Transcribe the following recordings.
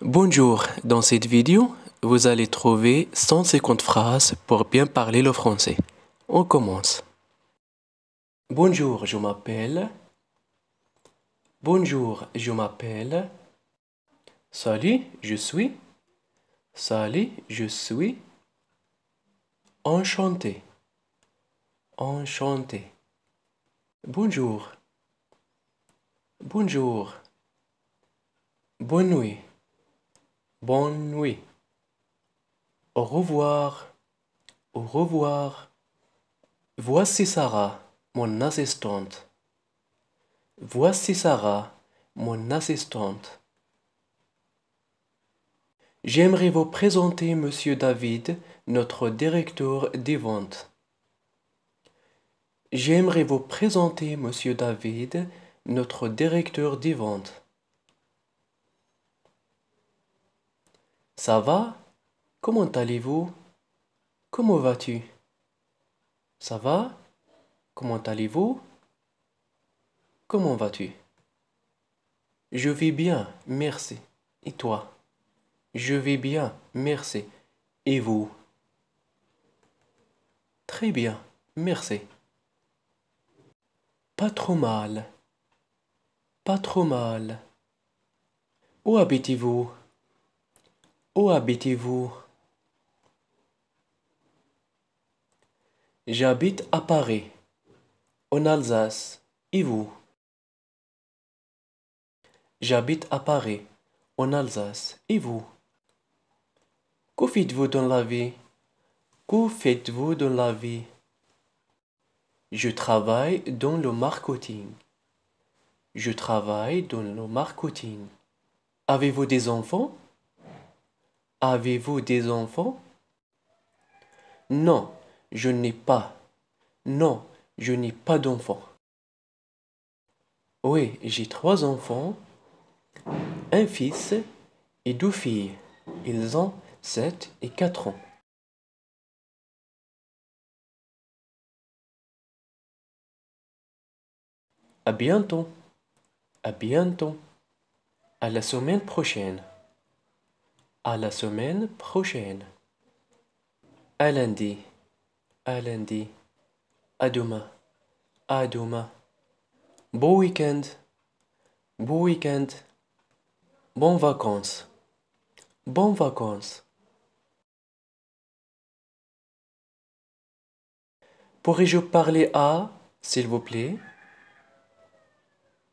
Bonjour, dans cette vidéo, vous allez trouver 150 phrases pour bien parler le français. On commence. Bonjour, je m'appelle. Bonjour, je m'appelle. Salut, je suis. Salut, je suis. Enchanté. Enchanté. Bonjour. Bonjour. Bonne nuit. Bonne nuit. Au revoir. Au revoir. Voici Sarah, mon assistante. Voici Sarah, mon assistante. J'aimerais vous présenter Monsieur David, notre directeur des ventes. J'aimerais vous présenter Monsieur David, notre directeur des ventes. Ça va Comment allez-vous Comment vas-tu Ça va Comment allez-vous Comment vas-tu Je vais bien, merci. Et toi Je vais bien, merci. Et vous Très bien, merci. Pas trop mal. Pas trop mal. Où habitez-vous Où habitez-vous J'habite à Paris, en Alsace. Et vous J'habite à Paris, en Alsace. Et vous Que faites-vous dans la vie Que faites-vous dans la vie je travaille dans le marketing. Je travaille dans le marketing. Avez-vous des enfants Avez-vous des enfants Non, je n'ai pas. Non, je n'ai pas d'enfants. Oui, j'ai trois enfants, un fils et deux filles. Ils ont 7 et quatre ans. À bientôt. À bientôt. À la semaine prochaine. À la semaine prochaine. À lundi. À lundi. À demain. À demain. Beau week-end. Beau week-end. Bon vacances. Bon vacances. Pourrais-je parler à, s'il vous plaît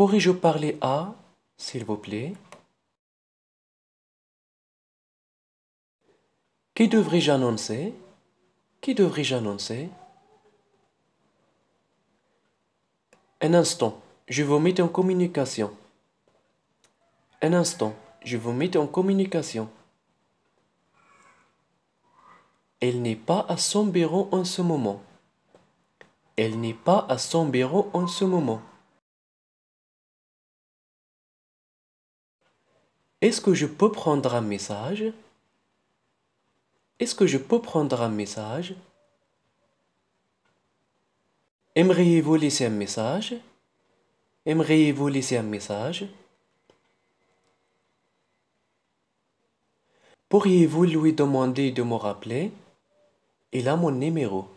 Pourrais-je parler à, s'il vous plaît Qui devrais-je annoncer Qui devrais-je annoncer Un instant, je vous mets en communication. Un instant, je vous mets en communication. Elle n'est pas à son bureau en ce moment. Elle n'est pas à son bureau en ce moment. Est-ce que je peux prendre un message Est-ce que je peux prendre un message Aimeriez-vous laisser un message Aimeriez-vous laisser un message Pourriez-vous lui demander de me rappeler Et là mon numéro.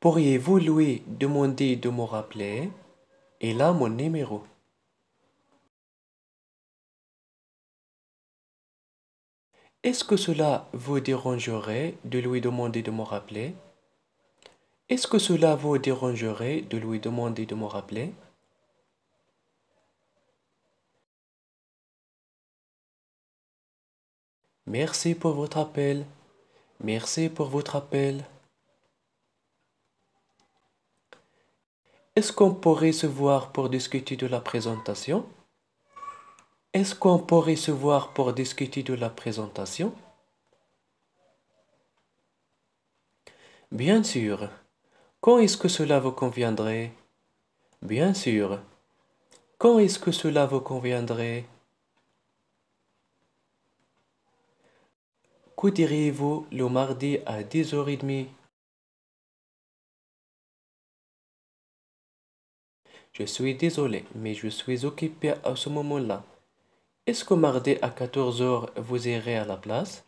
Pourriez-vous lui demander de me rappeler Et là mon numéro. Est-ce que cela vous dérangerait de lui demander de me rappeler Est-ce que cela vous dérangerait de lui demander de me rappeler Merci pour votre appel. Merci pour votre appel. Est-ce qu'on pourrait se voir pour discuter de la présentation est-ce qu'on pourrait se voir pour discuter de la présentation Bien sûr. Quand est-ce que cela vous conviendrait Bien sûr. Quand est-ce que cela vous conviendrait Que diriez-vous le mardi à 10h30 Je suis désolé, mais je suis occupé à ce moment-là. Est-ce que mardi à 14h, vous irez à la place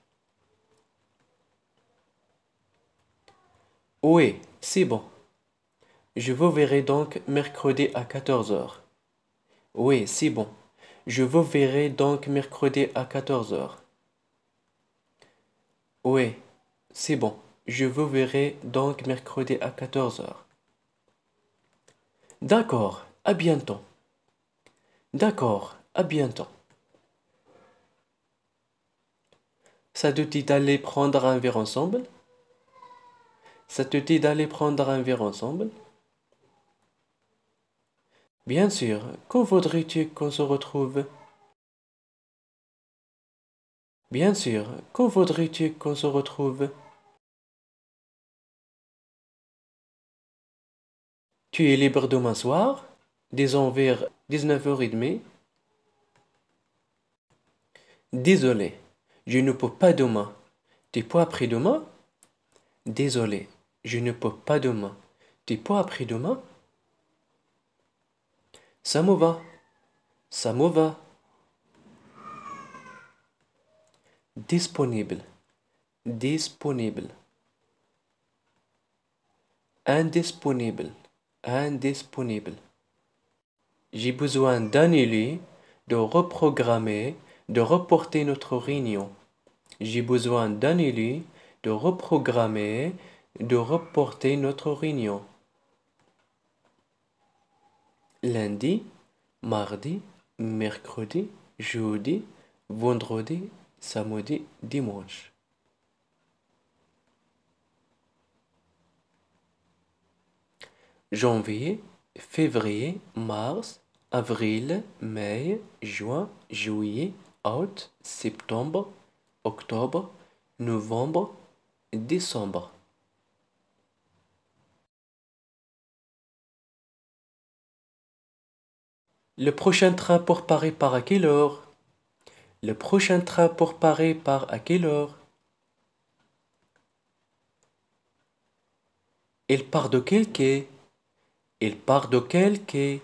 Oui, c'est bon. Je vous verrai donc mercredi à 14h. Oui, c'est bon. Je vous verrai donc mercredi à 14h. Oui, c'est bon. Je vous verrai donc mercredi à 14h. D'accord, à bientôt. D'accord, à bientôt. Ça te dit d'aller prendre un verre ensemble Ça te dit d'aller prendre un verre ensemble Bien sûr, quand voudrais-tu qu'on se retrouve Bien sûr, quand voudrais-tu qu'on se retrouve Tu es libre demain soir, disons vers 19h30 Désolé. Je ne peux pas demain. Tu pas après-demain Désolé, je ne peux pas demain. Tu pas après-demain Ça me va. Ça me va. Disponible. Disponible. Indisponible. Indisponible. J'ai besoin d'annuler, de reprogrammer, de reporter notre réunion. J'ai besoin d'un de reprogrammer, de reporter notre réunion. Lundi, mardi, mercredi, jeudi, vendredi, samedi, dimanche. Janvier, février, mars, avril, mai, juin, juillet, août, septembre, octobre, novembre, décembre. Le prochain train pour Paris part à quelle heure Le prochain train pour Paris part à quelle heure Il part de quel quai Il part de quel quai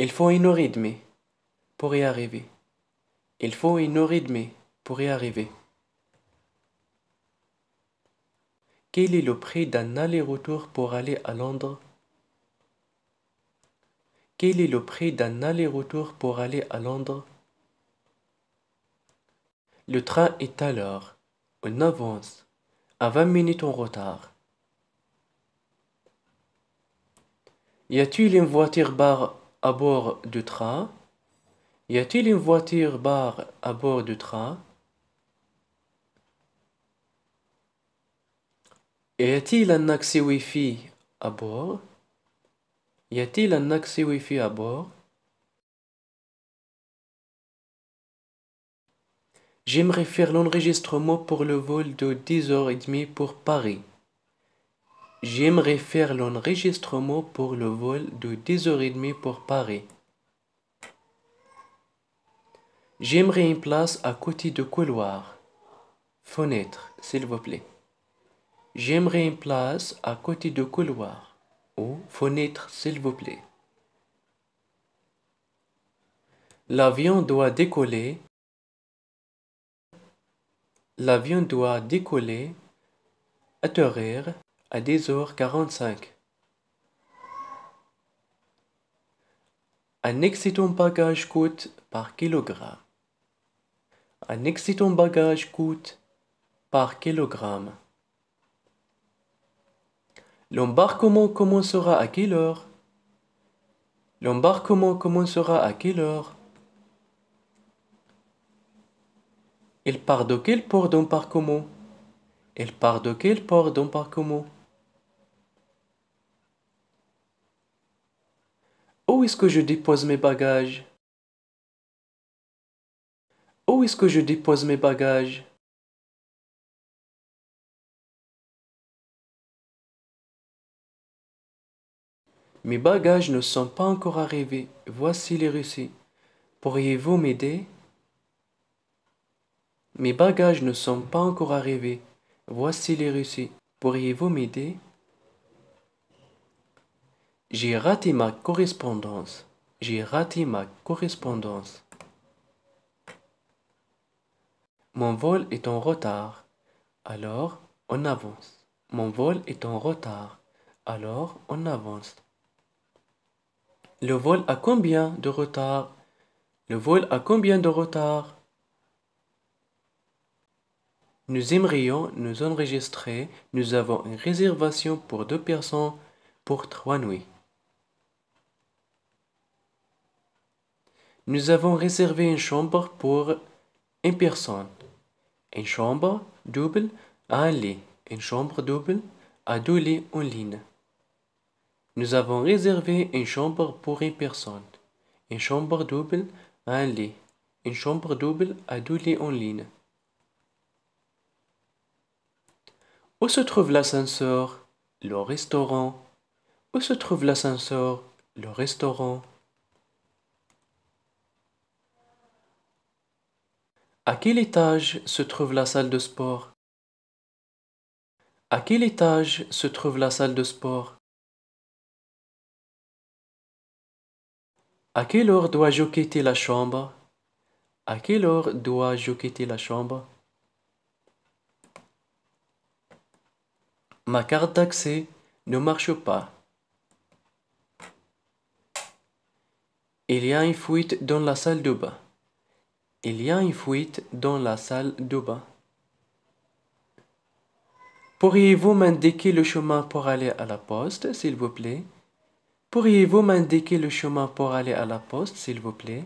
Il faut une rythme pour y arriver. Il faut une rythme pour y arriver. Quel est le prix d'un aller-retour pour aller à Londres Quel est le prix d'un aller-retour pour aller à Londres Le train est à l'heure, On avance, à 20 minutes en retard. Y a-t-il une voiture barre à bord du train Y a-t-il une voiture bar à bord du train Y a-t-il un accès Wi-Fi à bord Y a-t-il un accès Wi-Fi à bord J'aimerais faire l'enregistrement pour le vol de 10h30 pour Paris. J'aimerais faire l'enregistrement pour le vol de 10h30 pour Paris. J'aimerais une place à côté de couloir. Fenêtre, s'il vous plaît. J'aimerais une place à côté de couloir ou fenêtre, s'il vous plaît. L'avion doit décoller. L'avion doit décoller, atterrir à 10h45. Un excitant bagage coûte par kilogramme. Un excitant bagage coûte par kilogramme. L'embarquement commencera à quelle heure L'embarquement commencera à quelle heure Il part de quel port d'embarquement Il part de quel port d'embarquement Où est-ce que je dépose mes bagages Où est-ce que je dépose mes bagages Mes bagages ne sont pas encore arrivés. Voici les récits. Pourriez-vous m'aider Mes bagages ne sont pas encore arrivés. Voici les récits. Pourriez-vous m'aider j'ai raté ma correspondance. J'ai raté ma correspondance. Mon vol est en retard. Alors, on avance. Mon vol est en retard. Alors, on avance. Le vol a combien de retard Le vol a combien de retard Nous aimerions nous enregistrer. Nous avons une réservation pour deux personnes pour trois nuits. nous avons réservé une chambre pour une personne. Une chambre double à un lit. Une chambre double à deux lits en ligne. Nous avons réservé une chambre pour une personne. Une chambre double à un lit. Une chambre double à deux lits en ligne. Où se trouve l'ascenseur Le restaurant. Où se trouve l'ascenseur Le restaurant. À quel étage se trouve la salle de sport À quel étage se trouve la salle de sport À quelle heure dois-je quitter la chambre À quelle heure dois-je quitter la chambre Ma carte d'accès ne marche pas. Il y a une fuite dans la salle de bain. Il y a une fuite dans la salle de bain. Pourriez-vous m'indiquer le chemin pour aller à la poste, s'il vous plaît Pourriez-vous m'indiquer le chemin pour aller à la poste, s'il vous plaît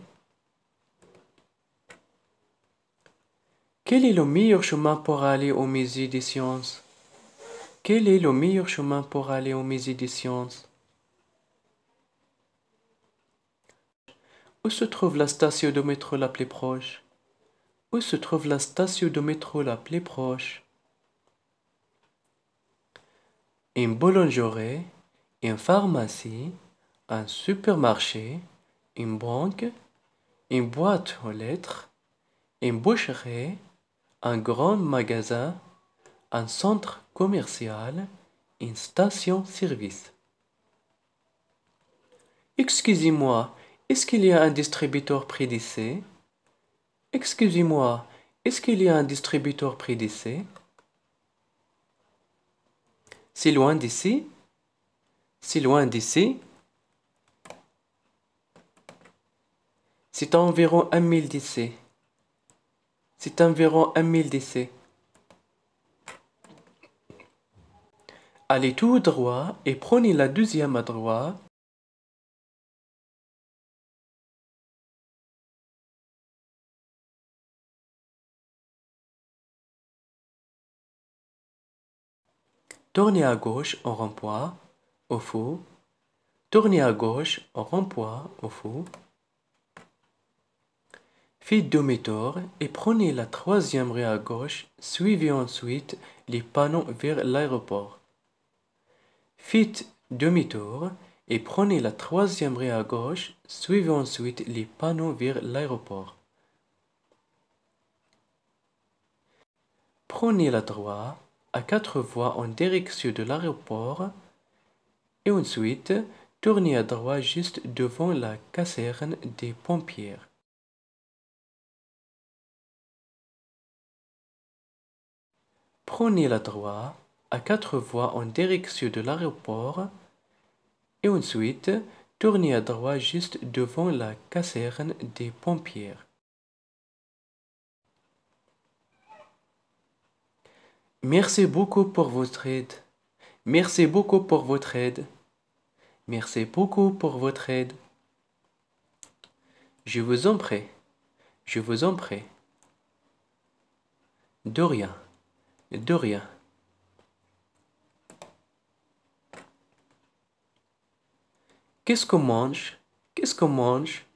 Quel est le meilleur chemin pour aller au musée des sciences Quel est le meilleur chemin pour aller au musée des sciences Où se trouve la station de métro la plus proche Où se trouve la station de métro la plus proche Une boulangerie, une pharmacie, un supermarché, une banque, une boîte aux lettres, une boucherie, un grand magasin, un centre commercial, une station-service. Excusez-moi, est-ce qu'il y a un distributeur prix Excusez-moi, est-ce qu'il y a un distributeur prix d'ici C'est loin d'ici C'est loin d'ici C'est environ un mille d'ici. C'est environ un mille d'ici. Allez tout droit et prenez la deuxième à droite Tournez à gauche en rond-point au fond. Tournez à gauche en rond au fond. Faites demi-tour et prenez la troisième rue à gauche. Suivez ensuite les panneaux vers l'aéroport. Faites demi-tour et prenez la troisième rue à gauche. Suivez ensuite les panneaux vers l'aéroport. Prenez la droite à quatre voies en direction de l'aéroport et ensuite tournez à droite juste devant la caserne des pompiers. Prenez la droite à quatre voies en direction de l'aéroport et ensuite tournez à droite juste devant la caserne des pompiers. Merci beaucoup pour votre aide. Merci beaucoup pour votre aide. Merci beaucoup pour votre aide. Je vous en prie. Je vous en prie. De rien. De rien. Qu'est-ce qu'on mange Qu'est-ce qu'on mange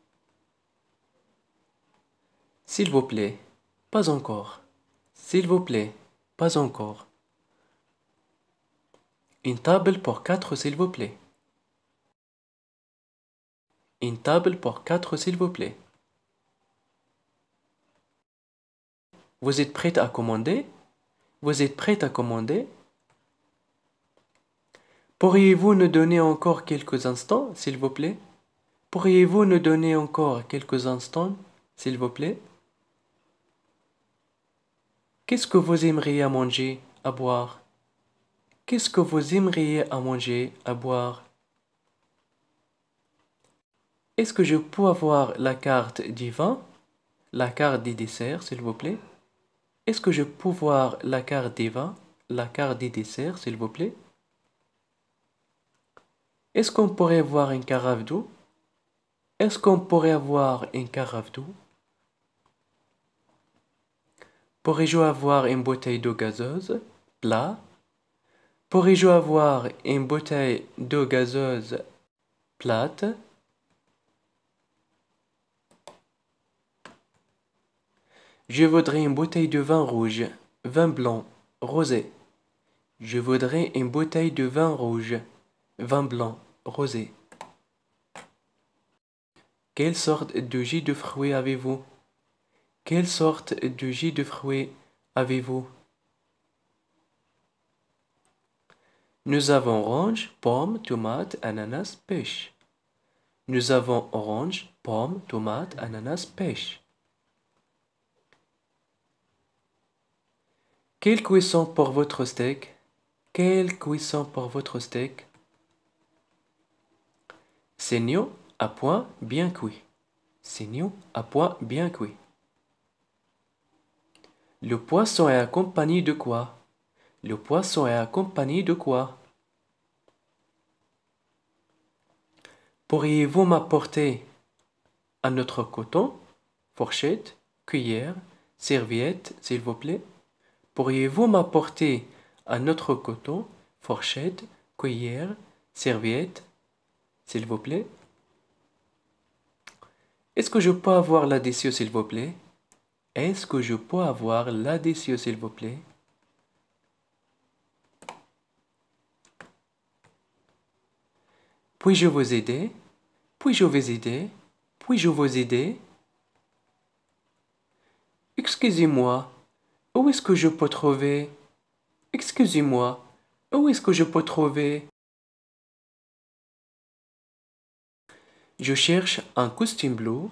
S'il vous plaît. Pas encore. S'il vous plaît. Pas encore. Une table pour quatre, s'il vous plaît. Une table pour quatre, s'il vous plaît. Vous êtes prête à commander Vous êtes prête à commander Pourriez-vous nous donner encore quelques instants, s'il vous plaît Pourriez-vous nous donner encore quelques instants, s'il vous plaît Qu'est-ce que vous aimeriez à manger, à boire Qu'est-ce que vous aimeriez à manger, à boire Est-ce que je peux avoir la carte du vin La carte des desserts, s'il vous plaît Est-ce que je peux voir la carte des vins La carte des desserts, s'il vous plaît Est-ce qu'on pourrait voir une carafe d'eau Est-ce qu'on pourrait avoir une carafe d'eau Pourrais-je avoir une bouteille d'eau gazeuse? Plat. Pourrais-je avoir une bouteille d'eau gazeuse plate? Je voudrais une bouteille de vin rouge, vin blanc, rosé. Je voudrais une bouteille de vin rouge, vin blanc, rosé. Quelle sorte de jus de fruits avez-vous quelle sorte de jus de fruits avez-vous Nous avons orange, pomme, tomate, ananas, pêche. Nous avons orange, pomme, tomate, ananas, pêche. Quelle cuisson pour votre steak Quel cuisson pour votre steak Seigneur à point bien cuit. à point bien cuit. Le poisson est accompagné de quoi Le poisson est accompagné de quoi Pourriez-vous m'apporter un autre coton, fourchette, cuillère, serviette, s'il vous plaît Pourriez-vous m'apporter un autre coton, fourchette, cuillère, serviette, s'il vous plaît Est-ce que je peux avoir la l'addition, s'il vous plaît est-ce que je peux avoir l'addition, s'il vous plaît Puis-je vous aider Puis-je vous aider Puis-je vous aider Excusez-moi, où est-ce que je peux trouver Excusez-moi, où est-ce que je peux trouver Je cherche un costume bleu,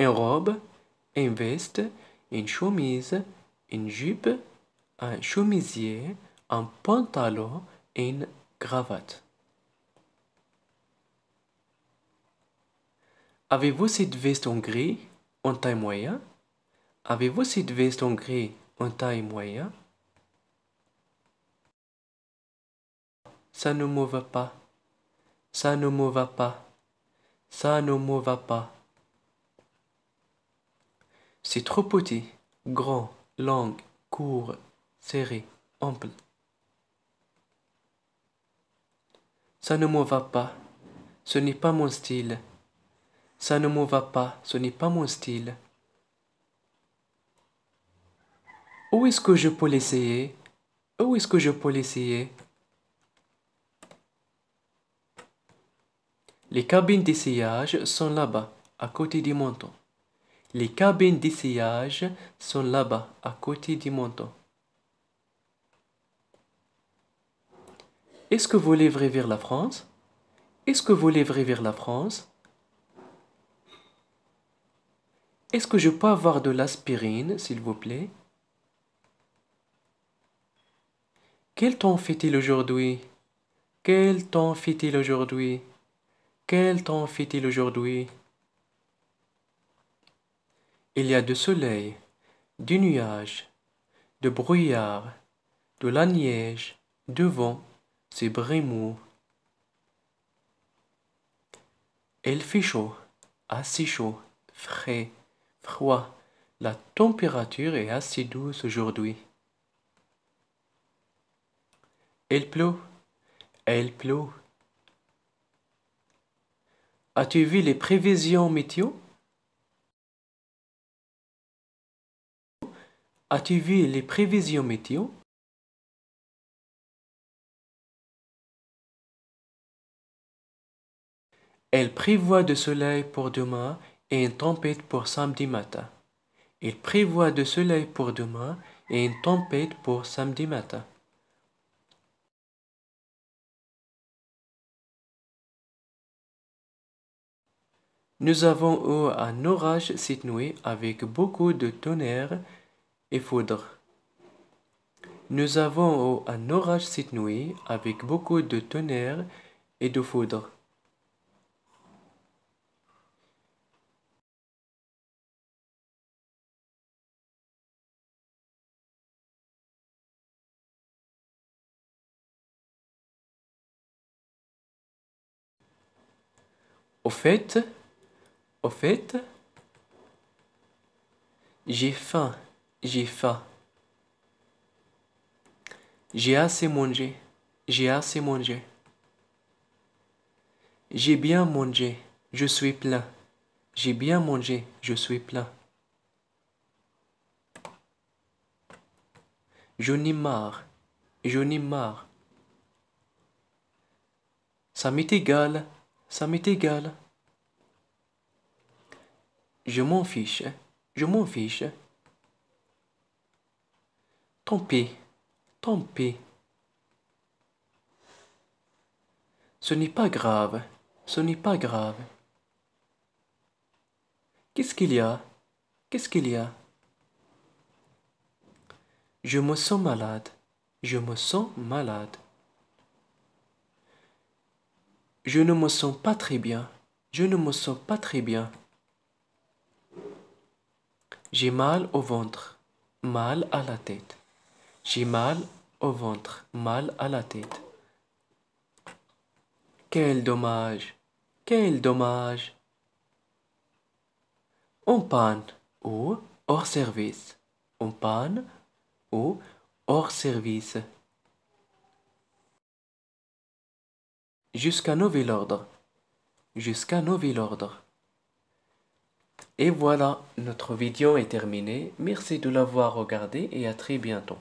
une robe, une veste, une chemise, une jupe, un chemisier, un pantalon et une cravate. Avez-vous cette veste en gris en taille moyenne Avez-vous cette veste en gris en taille moyenne Ça ne me va pas. Ça ne me va pas. Ça ne me va pas. C'est trop petit, grand, long, court, serré, ample. Ça ne me va pas, ce n'est pas mon style. Ça ne me va pas, ce n'est pas mon style. Où est-ce que je peux l'essayer Où est-ce que je peux l'essayer Les cabines d'essayage sont là-bas, à côté du menton. Les cabines d'essayage sont là-bas, à côté du montant. Est-ce que vous lèverez vers la France Est-ce que vous lèverez vers la France Est-ce que je peux avoir de l'aspirine, s'il vous plaît Quel temps fait-il aujourd'hui Quel temps fait-il aujourd'hui Quel temps fait-il aujourd'hui il y a du soleil, du nuage, de brouillard, de la neige, du vent, c'est brimou. Il fait chaud, assez chaud, frais, froid. La température est assez douce aujourd'hui. Il pleut, il pleut. As-tu vu les prévisions météo? As-tu vu les prévisions météo Elle prévoit de soleil pour demain et une tempête pour samedi matin. Il prévoit de soleil pour demain et une tempête pour samedi matin. Nous avons eu un orage cette nuit avec beaucoup de tonnerre foudre. Nous avons un orage cette nuit avec beaucoup de tonnerre et de foudre. Au fait, au fait, j'ai faim. J'ai faim. J'ai assez mangé. J'ai assez mangé. J'ai bien mangé. Je suis plein. J'ai bien mangé. Je suis plein. Je n'ai marre. Je n'ai marre. Ça m'est égal. Ça m'est égal. Je m'en fiche. Je m'en fiche. Tant pis, tant pis. Ce n'est pas grave, ce n'est pas grave. Qu'est-ce qu'il y a Qu'est-ce qu'il y a Je me sens malade, je me sens malade. Je ne me sens pas très bien, je ne me sens pas très bien. J'ai mal au ventre, mal à la tête. J'ai mal au ventre, mal à la tête. Quel dommage, quel dommage. En panne ou hors service. En panne ou hors service. Jusqu'à nouvel ordre. Jusqu'à nouvel ordre. Et voilà, notre vidéo est terminée. Merci de l'avoir regardée et à très bientôt.